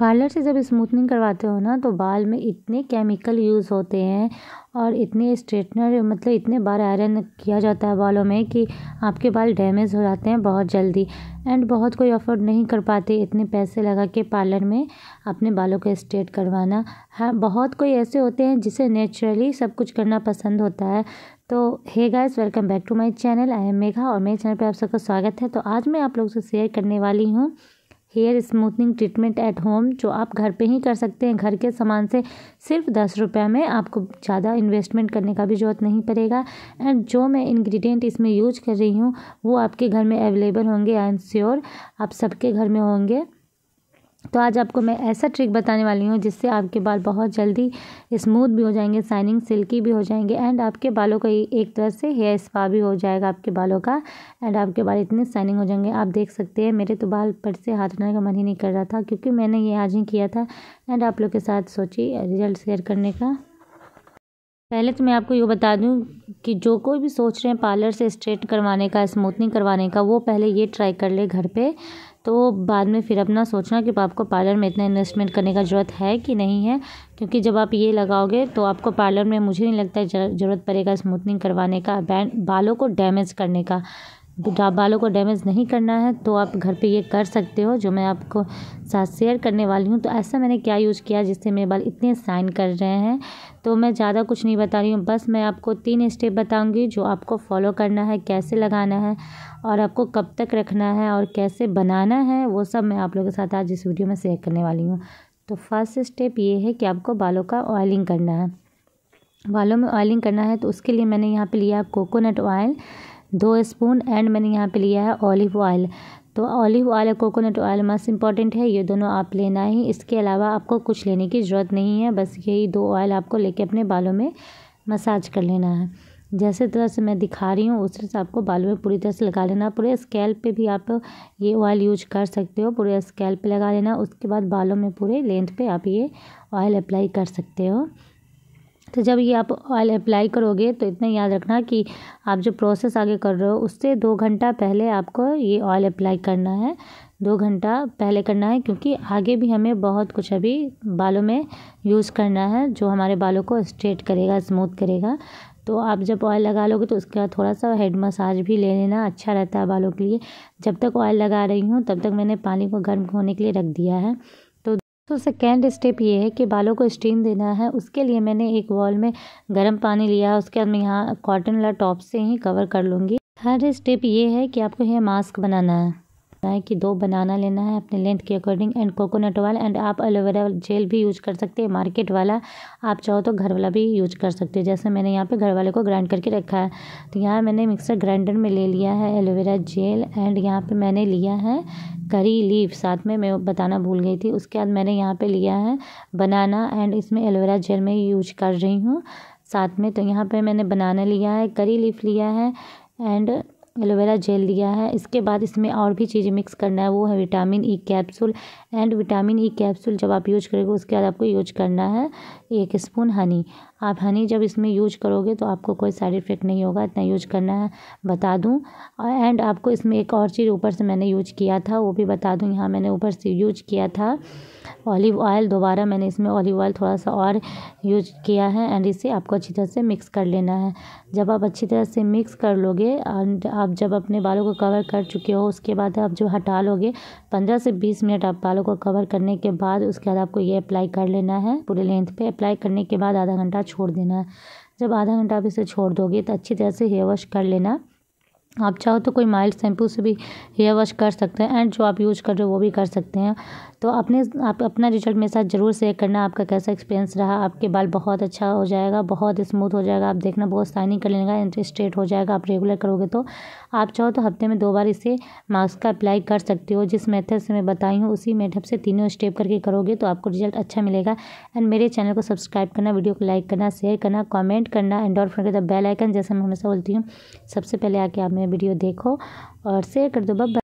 parlour से जब smoothening करवाते हो ना तो बाल में इतने केमिकल यूज़ होते हैं और इतने स्ट्रेटनर मतलब इतने बार आयरन किया जाता है बालों में कि आपके बाल डैमेज हो जाते हैं बहुत जल्दी एंड बहुत कोई अफोर्ड नहीं कर पाते इतने पैसे लगा के पार्लर में अपने बालों को स्ट्रेट करवाना हाँ बहुत कोई ऐसे होते हैं जिसे नेचुरली सब कुछ करना पसंद होता है तो hey guys welcome back to my channel I am Megha और मेरे चैनल पे आप सबका स्वागत है तो आज मैं आप लोगों से शेयर करने वाली हूँ hair smoothening treatment at home जो आप घर पे ही कर सकते हैं घर के सामान से सिर्फ दस रुपये में आपको ज़्यादा इन्वेस्टमेंट करने का भी ज़रूरत नहीं पड़ेगा एंड जो मैं इंग्रेडिएंट इसमें यूज कर रही हूँ वो आपके घर में अवेलेबल होंगे आई एम श्योर आप सबके घर में होंगे तो आज आपको मैं ऐसा ट्रिक बताने वाली हूँ जिससे आपके बाल बहुत जल्दी स्मूथ भी हो जाएंगे शाइनिंग सिल्की भी हो जाएंगे एंड आपके बालों का एक तरह से हेयर स्पा भी हो जाएगा आपके बालों का एंड आपके बाल इतने शाइनिंग हो जाएंगे आप देख सकते हैं मेरे तो बाल पर से हाथ उठाने का मन ही नहीं कर रहा था क्योंकि मैंने ये आज ही किया था एंड आप लोग के साथ सोची रिजल्ट शेयर करने का पहले तो मैं आपको ये बता दूं कि जो कोई भी सोच रहे हैं पार्लर से स्ट्रेट करवाने का स्मूथनिंग करवाने का वो पहले ये ट्राई कर ले घर पे तो बाद में फिर अपना सोचना कि आपको पार्लर में इतना इन्वेस्टमेंट करने का ज़रूरत है कि नहीं है क्योंकि जब आप ये लगाओगे तो आपको पार्लर में मुझे नहीं लगता है ज़रूरत पड़ेगा स्मूथनिंग करवाने का बैंड बालों को डैमेज करने का बालों को डैमेज नहीं करना है तो आप घर पे ये कर सकते हो जो मैं आपको साथ शेयर करने वाली हूँ तो ऐसा मैंने क्या यूज़ किया जिससे मेरे बाल इतने साइन कर रहे हैं तो मैं ज़्यादा कुछ नहीं बता रही हूँ बस मैं आपको तीन स्टेप बताऊँगी जो आपको फॉलो करना है कैसे लगाना है और आपको कब तक रखना है और कैसे बनाना है वो सब मैं आप लोगों के साथ आज इस वीडियो में शेयर करने वाली हूँ तो फर्स्ट स्टेप ये है कि आपको बालों का ऑयलिंग करना है बालों में ऑयलिंग करना है तो उसके लिए मैंने यहाँ पे लिया कोकोनट ऑयल दो स्पून एंड मैंने यहाँ पे लिया है ऑलिव ऑयल तो ऑलिव ऑयल और कोकोनट ऑयल मस्ट इंपॉर्टेंट है ये दोनों आप लेना ही इसके अलावा आपको कुछ लेने की ज़रूरत नहीं है बस यही दो ऑयल आपको लेके अपने बालों में मसाज कर लेना है जैसे तरह से मैं दिखा रही हूँ उस तरह से आपको बालों में पूरी तरह से लगा लेना पूरे स्केल पे भी आप ये ऑयल यूज कर सकते हो पूरे स्केल पे लगा लेना उसके बाद बालों में पूरे लेंथ पे आप ये ऑयल अप्लाई कर सकते हो तो जब ये आप ऑयल अप्लाई करोगे तो इतना याद रखना कि आप जो प्रोसेस आगे कर रहे हो उससे दो घंटा पहले आपको ये ऑयल अप्लाई करना है दो घंटा पहले करना है क्योंकि आगे भी हमें बहुत कुछ अभी बालों में यूज़ करना है जो हमारे बालों को स्ट्रेट करेगा स्मूथ करेगा तो आप जब ऑयल लगा लोगे तो उसके बाद थोड़ा सा हेड मसाज भी ले लेना अच्छा रहता है बालों के लिए जब तक ऑयल लगा रही हूँ तब तक मैंने पानी को गर्म होने के लिए रख दिया है तो सेकेंड स्टेप ये है कि बालों को स्टीम देना है उसके लिए मैंने एक वॉल में गर्म पानी लिया है उसके बाद मैं यहाँ कॉटन वाला टॉप से ही कवर कर लूँगी थर्ड स्टेप ये है कि आपको यह मास्क बनाना है लेना है कि दो बनाना लेना है अपने लेंथ के according and coconut oil and आप एलोवेरा जेल भी यूज कर सकते हैं मार्केट वाला आप चाहो तो घर वाला भी यूज कर सकते हो जैसे मैंने यहाँ पे घर वाले को ग्राइंड करके रखा है तो यहाँ मैंने मिक्सर ग्राइंडर में ले लिया है एलोवेरा जेल एंड यहाँ पर मैंने लिया है करी लीफ साथ में मैं बताना भूल गई थी उसके बाद मैंने यहाँ पर लिया है बनाना एंड इसमें एलोवेरा जेल में यूज कर रही हूँ साथ में तो यहाँ पर मैंने बनाना लिया है करी लीफ लिया है एंड एलोवेरा जेल दिया है इसके बाद इसमें और भी चीज़ें मिक्स करना है वो है vitamin E capsule and vitamin E capsule जब आप यूज करेंगे उसके बाद आपको यूज करना है एक स्पून हनी आप हनी जब इसमें यूज करोगे तो आपको कोई साइड इफ़ेक्ट नहीं होगा इतना यूज करना है बता दूँ एंड आपको इसमें एक और चीज़ ऊपर से मैंने यूज किया था वो भी बता दूँ यहाँ मैंने ऊपर से यूज किया था ऑलिव ऑयल दोबारा मैंने इसमें ऑलिव ऑयल थोड़ा सा और यूज किया है एंड इसे आपको अच्छी तरह से मिक्स कर लेना है जब आप अच्छी तरह से मिक्स कर लोगे एंड आप जब अपने बालों को कवर कर चुके हो उसके बाद आप जो हटा लोगे पंद्रह से बीस मिनट आप बालों को कवर करने के बाद उसके बाद आपको ये अप्लाई कर लेना है पूरे लेंथ पर अप्लाई करने के बाद आधा घंटा छोड़ देना है जब आधा घंटा आप इसे छोड़ दोगे तो अच्छी तरह से हेयर वॉश कर लेना आप चाहो तो कोई माइल्ड शैम्पू से भी हेयर वॉश कर सकते हैं एंड जो आप यूज़ कर रहे हो वो भी कर सकते हैं तो अपने आप अपना रिजल्ट मेरे साथ ज़रूर शेयर करना आपका कैसा एक्सपीरियंस रहा आपके बाल बहुत अच्छा हो जाएगा बहुत स्मूथ हो जाएगा आप देखना बहुत शाइनिंग कर लेगा एंड हो जाएगा आप रेगुलर करोगे तो आप चाहो तो हफ्ते में दो बार इसे मास्क का अप्लाई कर सकते हो जिस मेथड से मैं बताई हूँ उसी मेथड से तीनों स्टेप करके करोगे तो आपको रिजल्ट अच्छा मिलेगा एंड मेरे चैनल को सब्सक्राइब करना वीडियो को लाइक करना शेयर करना कॉमेंट करना एंड और फ्रेंड बेल आइकन जैसे मैं हमेशा बोलती हूँ सबसे पहले आके आप मेरे वीडियो देखो और शेयर कर दो बब